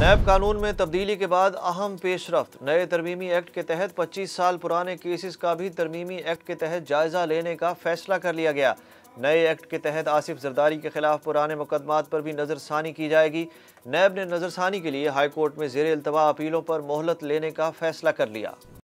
नैब कानून में तब्दीली के बाद अहम पेशरफ नए तरमीमी एक्ट के तहत 25 साल पुराने केसेस का भी तरमीमी एक्ट के तहत जायजा लेने का फैसला कर लिया गया नए एक्ट के तहत आसिफ जरदारी के खिलाफ पुराने मुकदमात पर भी नज़रसानी की जाएगी नैब ने नज़रसानी के लिए हाईकोर्ट में जेर अल्तवा अपीलों पर मोहलत लेने का फैसला कर लिया